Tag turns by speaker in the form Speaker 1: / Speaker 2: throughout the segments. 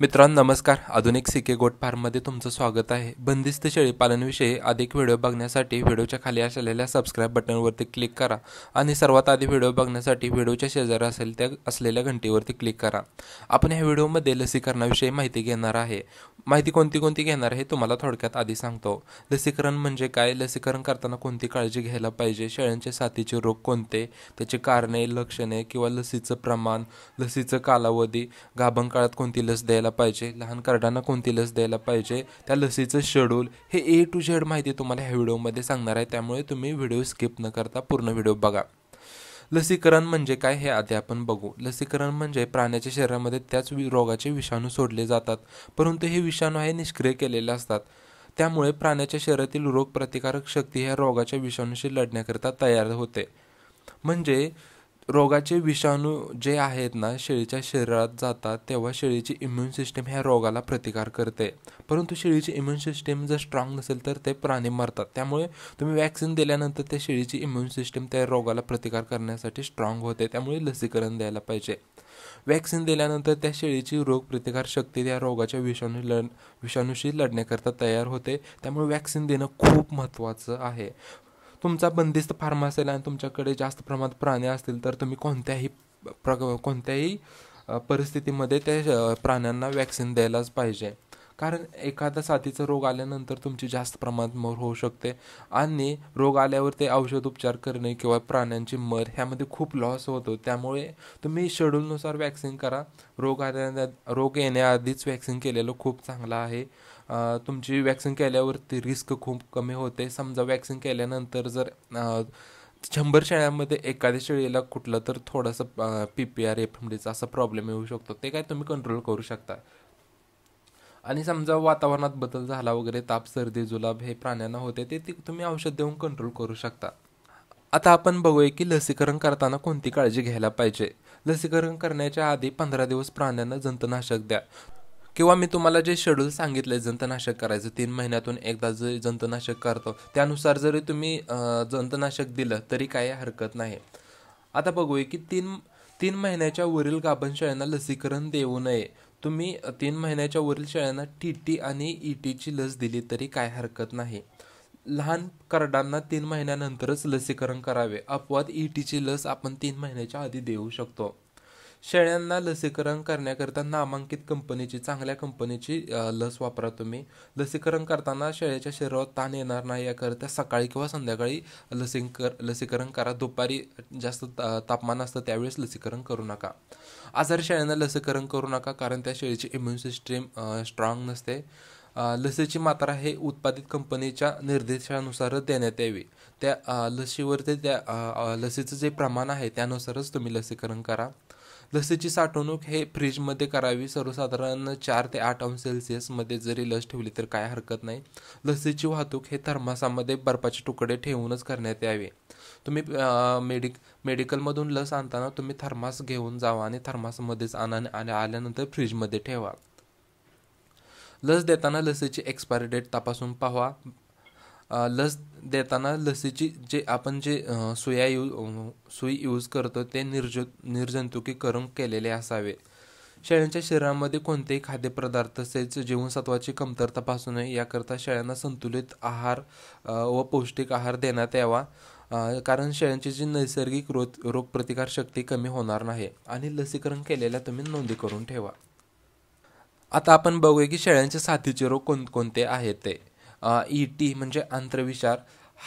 Speaker 1: मित्रांनो नमस्कार आधुनिक सिके गोट फार्ममध्ये तुमचं स्वागत आहे बंदिस्त शेळीपालनविषयी अधिक व्हिडिओ बघण्यासाठी व्हिडिओच्या खाली असलेल्या सबस्क्राईब बटनवरती क्लिक करा आणि सर्वात आधी व्हिडिओ बघण्यासाठी व्हिडिओच्या शेजारी असेल त्या असलेल्या घंटीवरती क्लिक करा आपण ह्या व्हिडिओमध्ये लसीकरणाविषयी माहिती घेणार आहे माहिती कोणती कोणती घेणार आहे तुम्हाला थोडक्यात आधी सांगतो लसीकरण म्हणजे काय लसीकरण करताना कोणती काळजी घ्यायला पाहिजे शेळ्यांचे साथीचे रोग कोणते त्याची कारणे लक्षणे किंवा लसीचं प्रमाण लसीचं कालावधी गाभण काळात कोणती लस द्यायला द्यायला पाहिजे लहान कार्डांना कोणती लस द्यायला पाहिजे त्या लसीचं शेड्यूल हे ए टू झेड माहिती तुम्हाला ह्या व्हिडिओमध्ये सांगणार आहे त्यामुळे तुम्ही व्हिडिओ स्किप न करता पूर्ण व्हिडिओ बघा लसीकरण म्हणजे काय हे आधी आपण बघू लसीकरण म्हणजे प्राण्याच्या शरीरामध्ये त्याच रोगाचे विषाणू सोडले जातात परंतु हे विषाणू हे निष्क्रिय केलेले असतात त्यामुळे प्राण्याच्या शरीरातील रोगप्रतिकारक शक्ती ह्या रोगाच्या विषाणूशी लढण्याकरिता तयार होते म्हणजे रोगाचे विषाणू जे आहेत ना शेळीच्या शरीरात जातात तेव्हा शेळीची इम्युन सिस्टीम ह्या रोगाला प्रतिकार करते परंतु शेळीची इम्युन सिस्टीम जर स्ट्रॉंग नसेल तर ते प्राणी मरतात त्यामुळे तुम्ही वॅक्सिन दिल्यानंतर त्या शेळीची इम्युन सिस्टीम त्या रोगाला प्रतिकार करण्यासाठी स्ट्रॉंग होते त्यामुळे लसीकरण द्यायला पाहिजे वॅक्सिन दिल्यानंतर त्या शेळीची रोगप्रतिकारशक्ती शक्ती त्या रोगाच्या विषाणू लढ विषाणूशी लढण्याकरता तयार होते त्यामुळे वॅक्सिन देणं खूप महत्त्वाचं आहे तुमचा बंदिस्त फार्म असेल आणि तुमच्याकडे जास्त प्रमाणात प्राणी असतील तर तुम्ही कोणत्याही प्र कोणत्याही परिस्थितीमध्ये त्या प्राण्यांना वॅक्सिन द्यायलाच पाहिजे कारण एखादा साथीचा रोग आल्यानंतर तुमची जास्त प्रमाणात मर होऊ शकते आणि रोग आल्यावर ते औषध उपचार करणे किंवा प्राण्यांची मर ह्यामध्ये खूप लॉस होतो त्यामुळे तुम्ही शेड्यूलनुसार वॅक्सिन करा रोग आल्या रोग येण्याआधीच वॅक्सिन केलेलं खूप चांगलं आहे तुमची वॅक्सिन केल्यावरती रिस्क खूप कमी होते समजा वॅक्सिन केल्यानंतर जर शंभर शेळ्यांमध्ये एखाद्या शेळीला कुठला तर थोडासा P P R F M डीचा असा प्रॉब्लेम येऊ शकतो ते काय तुम्ही कंट्रोल करू शकता आणि समजा वातावरणात बदल झाला वगैरे ताप सर्दी जुलाब हे प्राण्यांना होते ते तुम्ही औषध देऊन कंट्रोल करू शकता आता आपण बघूया की लसीकरण करताना कोणती काळजी घ्यायला पाहिजे लसीकरण करण्याच्या आधी पंधरा दिवस प्राण्यांना जंतनाशक द्या किंवा मी तुम्हाला जे शेड्यूल सांगितले जंतनाशक करायचं तीन महिन्यातून एकदा जे जंतनाशक करतो त्यानुसार जरी तुम्ही जंतनाशक दिलं तरी काय हरकत नाही आता बघूया की तीन तीन महिन्याच्या वरील गाभण शाळांना लसीकरण देऊ नये तुम्ही तीन महिन्याच्या वरील शाळांना टी टी आणि ई e टीची लस दिली तरी काय हरकत नाही लहान करडांना तीन महिन्यानंतरच लसीकरण करावे अपवाद ई e टीची लस आपण तीन महिन्याच्या आधी देऊ शकतो शेळ्यांना लसीकरण करण्याकरिता नामांकित कंपनीची चांगल्या कंपनीची लस वापरा तुम्ही लसीकरण करताना शेळ्याच्या शरीरावर ताण येणार नाही याकरिता सकाळी किंवा संध्याकाळी लसीकर लसीकरण करा दुपारी जास्त तापमान असतं त्यावेळेस लसीकरण करू नका आजार शेळ्यांना लसीकरण करू नका कारण त्या शेळीची इम्युन सिस्टीम स्ट्रॉंग नसते लसीची मात्रा हे उत्पादित कंपनीच्या निर्देशानुसारच देण्यात यावी त्या लसीवरती त्या लसीचं जे प्रमाण आहे त्यानुसारच तुम्ही लसीकरण करा लसीची साठवणूक हे फ्रीजमध्ये करावी सर्वसाधारण चार ते आठ अंश सेल्सिअसमध्ये जरी लस ठेवली तर काय हरकत नाही लसीची वाहतूक हे थर्मासामध्ये बर्फाचे तुकडे ठेवूनच करण्यात यावे तुम्ही मेडिक मेडिकलमधून लस आणताना तुम्ही थर्मास घेऊन जावा आणि थर्मासमध्येच आणा आणि आल्यानंतर फ्रीजमध्ये ठेवा लस देताना लसीची एक्सपायरी डेट तपासून पाहा लस देताना लसीची जे आपण जे सुया यू सुई यूज करतो ते निर्ज निर्जंतुकीकरण केलेले असावे शेळ्यांच्या शरीरामध्ये कोणतेही खाद्यपदार्थ तसेच जीवनसत्वाची कमतरता पासू नये याकरता शेळ्यांना संतुलित आहार व पौष्टिक आहार देण्यात यावा कारण शेळ्यांची जी नैसर्गिक रोग शक्ती कमी होणार नाही आणि लसीकरण केलेल्या तुम्ही नोंदी करून ठेवा आता आपण बघूया की शेळ्यांचे साथीचे रोग कोणकोणते आहेत ते ई टी e म्हणजे आंतरविचार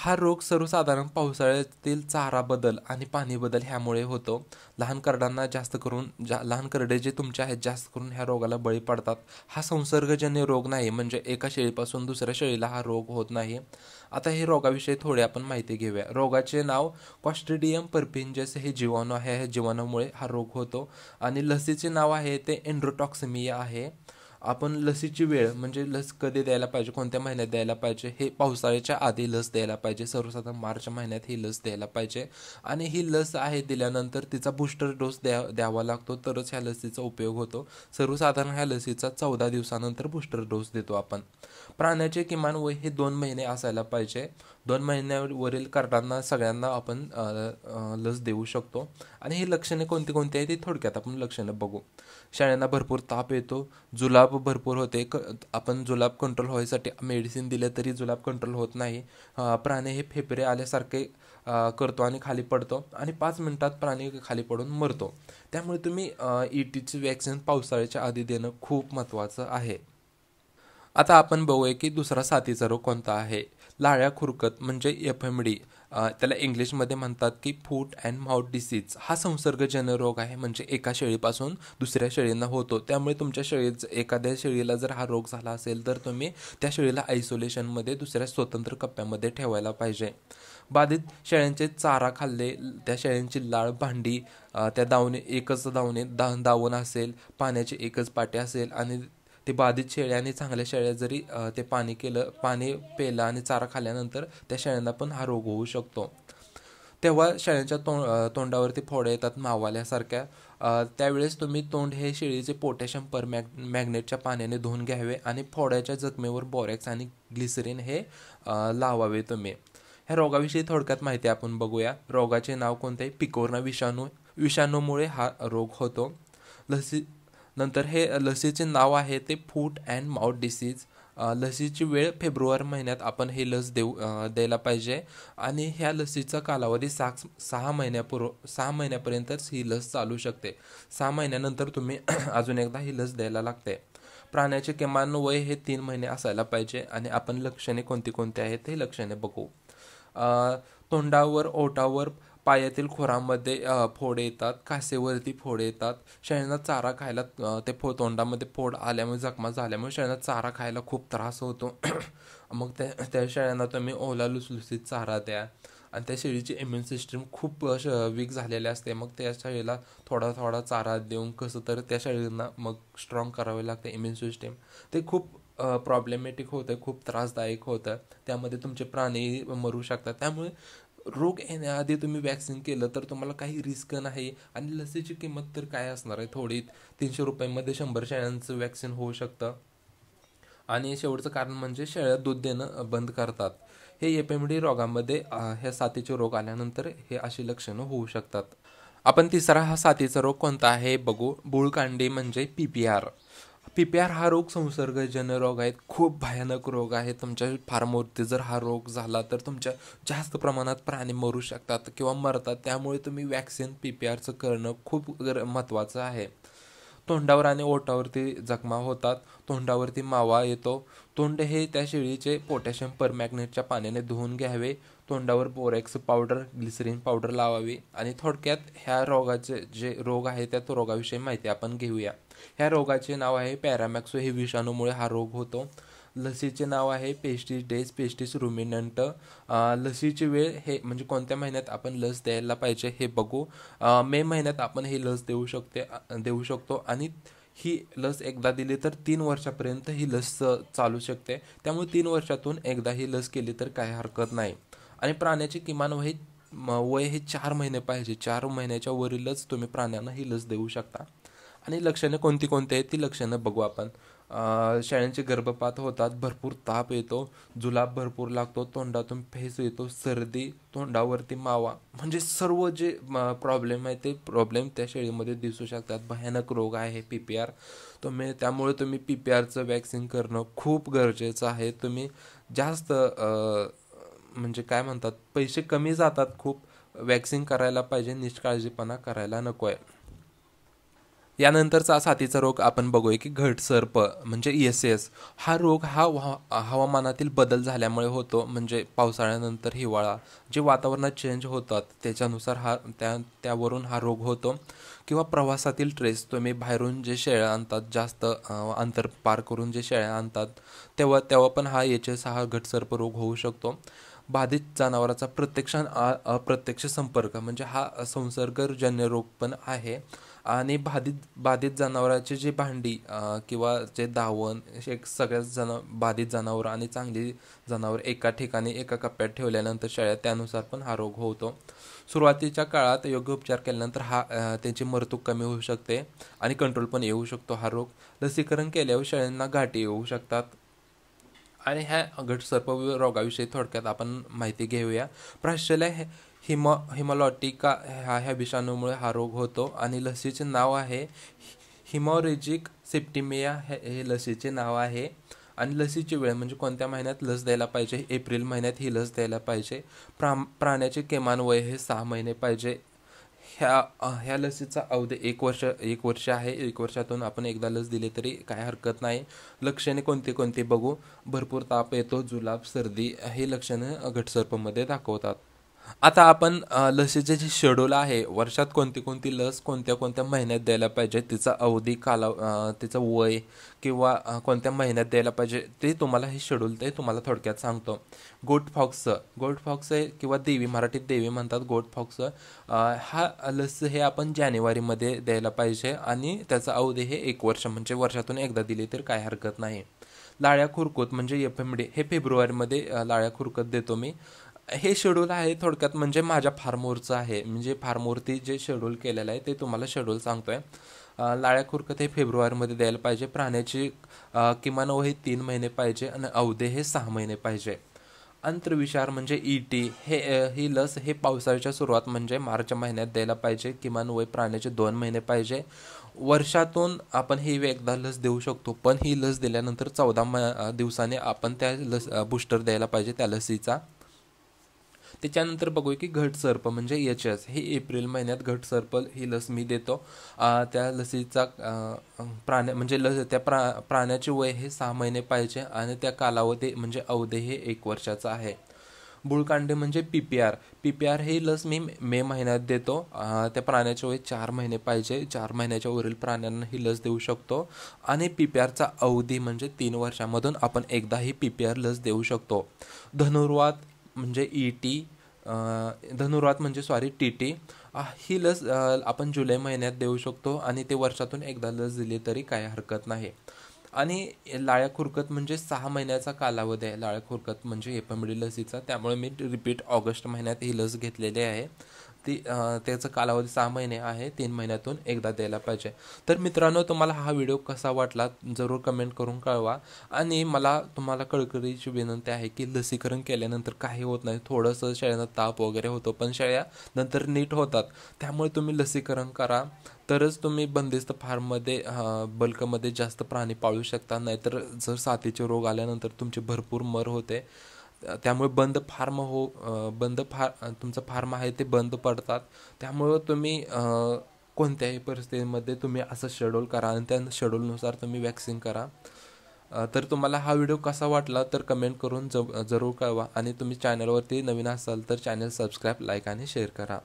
Speaker 1: हा रोग सर्वसाधारण पावसाळ्यातील चारा बदल आणि पाणी बदल ह्यामुळे होतो लहान करडांना जास्त करून जा लहान करडे जे तुमचे आहेत जास्त करून ह्या रोगाला बळी पडतात हा संसर्गजन्य रोग नाही म्हणजे एका शेळीपासून दुसऱ्या शेळीला हा रोग होत नाही आता हे रोगाविषयी थोडी आपण माहिती घेऊया रोगाचे नाव कॉस्ट्रिडियम परपिंजस हे जीवाणू आहे ह्या जीवाणूमुळे हा रोग होतो आणि लसीचे नाव आहे ते एन्ड्रोटॉक्सिमिया आहे आपण लसीची वेळ म्हणजे लस कधी द्यायला पाहिजे कोणत्या महिन्यात द्यायला पाहिजे हे पावसाळ्याच्या आधी लस द्यायला पाहिजे सर्वसाधारण मार्च महिन्यात ही लस द्यायला पाहिजे आणि ही लस आहे दिल्यानंतर तिचा बूस्टर डोस द्या द्यावा लागतो तरच ह्या लसीचा उपयोग होतो सर्वसाधारण ह्या लसीचा चौदा दिवसानंतर बूस्टर डोस देतो आपण प्राण्याचे किमान वय हे दोन महिने असायला पाहिजे दोन महिन्यावरील कार्डांना सगळ्यांना आपण लस देऊ शकतो आणि ही लक्षणे कोणती कोणती आहे ती थोडक्यात आपण लक्षणं बघू शाळांना भरपूर ताप येतो जुलाब जुलाब भरपूर होते क आपण जुलाब कंट्रोल व्हायसाठी मेडिसिन दिले तरी जुलाब कंट्रोल होत नाही प्राणी हे फेफरे आल्यासारखे करतो आणि खाली पडतो आणि पाच मिनटात प्राणी खाली पडून मरतो त्यामुळे तुम्ही ई टीची वॅक्सिन पावसाळ्याच्या आधी देणं खूप महत्त्वाचं आहे आता आपण बघूया की दुसरा साथीचा रोग कोणता आहे लाळ्या खुरकत म्हणजे एफ एम डी त्याला इंग्लिशमध्ये म्हणतात की फूट अँड माउथ डिसीज हा संसर्गजन्य रोग आहे म्हणजे एका शेळीपासून दुसऱ्या शेळींना होतो त्यामुळे तुमच्या शेळीत एखाद्या शेळीला जर हा रोग झाला असेल तर तुम्ही त्या शेळीला आयसोलेशनमध्ये दुसऱ्या स्वतंत्र कप्प्यामध्ये ठेवायला पाहिजे बाधित शेळ्यांचे चारा खाल्ले त्या शेळ्यांची लाळ भांडी त्या दावणे एकच दावणे दा दावण असेल पाण्याचे एकच पाटे असेल आणि ते बाधित शेळ्या आणि चांगल्या शेळ्या जरी ते पाणी केलं पाणी पेलं आणि चारा खाल्ल्यानंतर त्या शेळ्यांना पण हा रोग होऊ शकतो तेव्हा शेळ्यांच्या तोंड तोंडावरती फोडे येतात मावाल्यासारख्या त्यावेळेस तुम्ही तोंड हे शेळीचे पोटॅशियम पर मॅग मॅग्नेटच्या पाण्याने धुवून घ्यावे आणि फोड्याच्या जखमेवर बॉरॅक्स आणि ग्लिसरीन हे लावावे तुम्ही ह्या रोगाविषयी थोडक्यात माहिती आपण बघूया रोगाचे नाव कोणते पिकोरना विषाणू विषाणूमुळे हा रोग होतो लसी नंतर हे लसीचे नाव आहे ते फूट अँड माउथ डिसीज लसीची वेळ फेब्रुवारी महिन्यात आपण हे लस देऊ द्यायला पाहिजे आणि ह्या लसीचा कालावधी सा सहा महिन्यापूर्व सहा महिन्यापर्यंतच ही लस चालू शकते सहा महिन्यानंतर तुम्ही अजून एकदा ही लस द्यायला लागते प्राण्याचे किमान वय हे तीन महिने असायला पाहिजे आणि आपण लक्षणे कोणती कोणती आहेत हे लक्षणे बघू तोंडावर ओठावर पायातील खोरामध्ये फोड येतात कासेवरती फोड येतात शेळ्यांना चारा खायला ते फो तोंडामध्ये फोड आल्यामुळे जखमा झाल्यामुळे शेळ्यांना चारा खायला खूप त्रास होतो मग त्या त्या शेळ्यांना तुम्ही ओला लुसलुसीत चारा द्या आणि त्या शेळीची इम्युन सिस्टीम खूप वीक झालेली असते मग त्या शेळीला थोडा थोडा चारा देऊन कसं तर त्या शेळींना मग स्ट्रॉंग करावे लागते इम्युन सिस्टीम ते खूप प्रॉब्लेमॅटिक होतं खूप त्रासदायक होतं त्यामध्ये तुमचे प्राणी मरू शकतात त्यामुळे रोग येण्याआधी तुम्ही वॅक्सिन केलं तर तुम्हाला काही रिस्क नाही आणि लसीची किंमत तर काय असणार आहे थोडी तीनशे रुपयांमध्ये शंभर शेळ्यांचं वॅक्सिन होऊ शकतं आणि शेवटचं कारण म्हणजे शेळ्या दूध देणं बंद करतात हे एपेमडी रोगामध्ये ह्या साथीचे रोग आल्यानंतर हे अशी लक्षणं होऊ शकतात आपण तिसरा हा साथीचा रोग कोणता आहे बघू बुळकांडी म्हणजे P P R P P R हा रोग संसर्गजन्य रोग आहेत खूप भयानक रोग आहे तुमच्या फार्मवरती जर हा रोग झाला तर तुमच्या जास्त प्रमाणात प्राणी मरू शकतात किंवा मरतात त्यामुळे तुम्ही वॅक्सिन पी पी आरचं करणं खूप गर महत्त्वाचं आहे तोंडावर आणि ओठावरती जखमा होतात तोंडावरती मावा येतो तोंड हे त्या शेळीचे पोटॅशियम परमॅग्नेटच्या पाण्याने धुवून घ्यावे तोंडावर बोरॅक्स पावडर ग्लिसरीन पावडर लावावी आणि थोडक्यात ह्या रोगाचे जे रोग आहे त्या रोगाविषयी माहिती आपण घेऊया ह्या रोगाचे नाव आहे पॅरामॅक्सो हे विषाणूमुळे हा रोग होतो लसीचे नाव आहे पेस्टिस डेज पेस्टिस रुमिनंट लसीची वेळ हे म्हणजे कोणत्या महिन्यात आपण लस द्यायला पाहिजे हे बघू मे महिन्यात आपण ही लस देऊ शकते देऊ शकतो आणि ही लस एकदा दिली तर तीन वर्षापर्यंत ही लस चालू शकते त्यामुळे तीन वर्षातून एकदा ही लस केली तर काही हरकत नाही आणि प्राण्याची किमान वय वय हे चार महिने पाहिजे चार महिन्याच्या वरीलच तुम्ही प्राण्यांना ही लस देऊ शकता आणि लक्षणं कोणती कोणती आहेत ती लक्षणं बघू आपण शेळ्यांचे गर्भपात होतात भरपूर ताप येतो जुलाब भरपूर लागतो तोंडातून फेस येतो सर्दी तोंडावरती मावा म्हणजे सर्व जे प्रॉब्लेम आहे ते प्रॉब्लेम त्या शेळीमध्ये दिसू शकतात भयानक रोग आहे पी पी आर तुम्ही त्यामुळे तुम्ही पी पी आरचं वॅक्सिन करणं खूप गरजेचं आहे तुम्ही जास्त म्हणजे काय म्हणतात पैसे कमी जातात खूप वॅक्सिन करायला पाहिजे निष्काळजीपणा करायला नको आहे यानंतरचा साथीचा रोग आपण बघूया की घटसर्प म्हणजे एस e एस हा रोग हा हवामानातील बदल झाल्यामुळे होतो म्हणजे पावसाळ्यानंतर हिवाळा जे वातावरणात चेंज होतात त्याच्यानुसार हा त्या त्यावरून हा रोग होतो किंवा प्रवासातील ट्रेस तुम्ही बाहेरून जे शेळ्या आणतात जास्त अंतर पार करून जे शेळ्या आणतात तेव्हा तेव्हा पण हा एच e एस हा घटसर्प रोग होऊ शकतो बाधित जनावराचा प्रत्यक्ष अप्रत्यक्ष संपर्क म्हणजे हा संसर्गजन्य रोग पण आहे आणि बाधित बाधित जनावरांचे जे भांडी किंवा जे दावण असे सगळ्याच जन बाधित जनावर आणि चांगली जनावर एका ठिकाणी एका कप्प्यात ठेवल्यानंतर शाळेत त्यानुसार पण हा रोग होतो सुरुवातीच्या काळात योग्य उपचार केल्यानंतर हा त्यांची मरतूक कमी होऊ शकते आणि कंट्रोल पण येऊ शकतो हा रोग लसीकरण केल्यावर शाळांना गाठी येऊ शकतात आणि ह्या घटसर्प रोगाविषयी थोडक्यात आपण माहिती घेऊया प्राशल्या हे हिम हिमलॉटिका ह्या ह्या विषाणूमुळे हा रोग होतो आणि लसीचे नाव आहे हिमॉरेजिक सेप्टिमिया हे हे लसीचे नाव आहे आणि लसीची वेळ म्हणजे कोणत्या महिन्यात लस द्यायला पाहिजे एप्रिल महिन्यात ही लस द्यायला पाहिजे प्राम प्राण्याचे किमान वय हे सहा महिने पाहिजे ह्या ह्या लसीचा अवधी एक वर्ष एक वर्ष आहे एक वर्षातून आपण एकदा लस दिली तरी काय हरकत नाही लक्षणे कोणती कोणती बघू भरपूर ताप येतो जुलाब सर्दी हे लक्षणं घटसर्पमध्ये दाखवतात आता आपण लसीचे जे शेड्यूल आहे वर्षात कोणती कोणती लस कोणत्या कोणत्या महिन्यात द्यायला पाहिजे तिचा अवधी काला तिचं वय किंवा कोणत्या महिन्यात द्यायला पाहिजे ते तुम्हाला हे शेड्यूल ते तुम्हाला थोडक्यात सांगतो गोट फॉक्स गोट फॉक्स किंवा देवी मराठीत देवी म्हणतात गोट फॉक्स हा लस हे आपण जानेवारीमध्ये द्यायला पाहिजे आणि त्याचा अवधी हे एक वर्ष म्हणजे वर्षातून एकदा दिली तर काय हरकत नाही लाळ्या खुरकूत म्हणजे एफ एम डी हे फेब्रुवारीमध्ये लाळ्या खुरकत देतो मी हे शेड्यूल आहे थोडक्यात म्हणजे माझ्या फार्मोरचं आहे म्हणजे फार्मोरती जे शेड्यूल केलेलं आहे ते तुम्हाला शेड्यूल सांगतो आहे लाळ्या खुरकत हे फेब्रुवारीमध्ये द्यायला पाहिजे प्राण्याची किमान वय तीन महिने पाहिजे आणि अवधे हे सहा महिने पाहिजे अंतर्विचार म्हणजे ई e टी हे ही लस हे पावसाळ्याच्या सुरुवात म्हणजे मार्च महिन्यात द्यायला पाहिजे किमान वय प्राण्याचे दोन महिने पाहिजे वर्षातून आपण ही एकदा लस देऊ शकतो पण ही लस दिल्यानंतर चौदा म दिवसाने आपण त्या लस बूस्टर द्यायला पाहिजे त्या लसीचा त्याच्यानंतर बघू की घटसर्प म्हणजे एच एस हे एप्रिल महिन्यात घटसर्प ही लस मी देतो त्या लसीचा प्राण्या म्हणजे लस त्या प्रा प्राण्याचे वय हे सहा महिने पाहिजे आणि त्या कालावधी म्हणजे अवधी हे एक वर्षाचा आहे बुळकांडे म्हणजे P P R P P R ही लस मी मे महिन्यात देतो त्या प्राण्याचे वय चार महिने पाहिजे चार महिन्याच्या वरील प्राण्यांना ही लस देऊ शकतो आणि पी पी आरचा अवधी म्हणजे तीन वर्षामधून आपण एकदा ही पी पी आर लस देऊ शकतो धनुर्वात म्हणजे ई e टी धनुर्वात म्हणजे सॉरी टी टी ही लस आपण जुलै महिन्यात देऊ शकतो आणि ते वर्षातून एकदा लस दिली तरी काय हरकत नाही आणि लाळ्या खुरकत म्हणजे सहा महिन्याचा कालावधी आहे लाळ्या खुरकत म्हणजे एपमिडी म्हणजे लसीचा त्यामुळे मी रिपीट ऑगस्ट महिन्यात ही लस घेतलेली आहे ती त्याचा कालावधी सहा महिने आहे तीन महिन्यातून एकदा द्यायला पाहिजे तर मित्रांनो तुम्हाला हा व्हिडिओ कसा वाटला जरूर कमेंट करून कळवा आणि मला तुम्हाला कळकळीची विनंती आहे की लसीकरण केल्यानंतर काही होत नाही थोडंसं शेळ्यांना ताप वगैरे होतो पण शेळ्या नंतर नीट होतात त्यामुळे तुम्ही लसीकरण करा तरच तुम्ही बंदिस्त फार्ममध्ये बल्कमध्ये जास्त प्राणी पाळू शकता नाहीतर जर साथीचे रोग आल्यानंतर तुमचे भरपूर मर होते त्यामुळे बंद फार्म हो बंद फार तुमचं फार्म आहे ते बंद पडतात त्यामुळं तुम्ही कोणत्याही परिस्थितीमध्ये तुम्ही असं शेड्यूल करा आणि त्या शेड्यूलनुसार तुम्ही वॅक्सिन करा तर तुम्हाला हा व्हिडिओ कसा वाटला तर कमेंट करून ज जरूर कळवा आणि तुम्ही चॅनलवरती नवीन असाल तर चॅनल सबस्क्राईब लाईक आणि शेअर करा